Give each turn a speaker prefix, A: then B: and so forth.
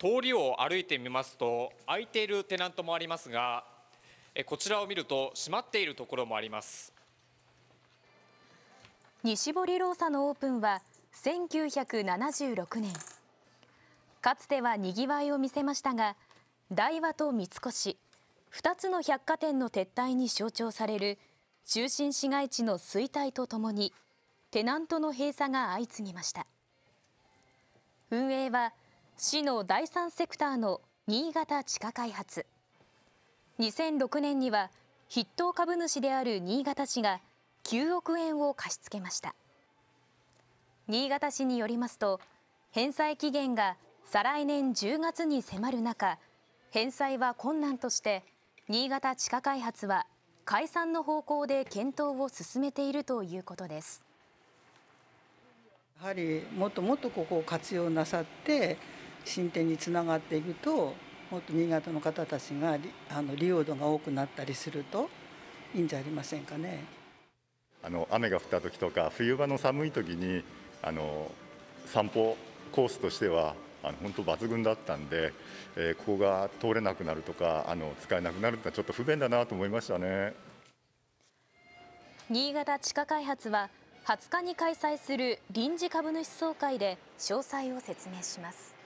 A: 通りを歩いてみますと空いているテナントもありますがこちらを見ると閉まっているところもあります
B: 西堀ローサのオープンは1976年かつてはにぎわいを見せましたが大和と三越2つの百貨店の撤退に象徴される中心市街地の衰退とともにテナントの閉鎖が相次ぎました運営は市の第三セクターの新潟地下開発2006年には筆頭株主である新潟市が9億円を貸し付けました新潟市によりますと返済期限が再来年10月に迫る中返済は困難として新潟地下開発は解散の方向で検討を進めているということです
C: やはりもっともっとここを活用なさって進展につながっていくともっと新潟の方たちがあの利用度が多くなったりするといいんじゃありませんかね。
D: あの雨が降った時とか冬場の寒い時にあの散歩コースとしてはあの本当抜群だったんで、えー、ここが通れなくなるとかあの使えなくなるのはちょっと不便だなと思いましたね
B: 新潟地下開発は20日に開催する臨時株主総会で詳細を説明します。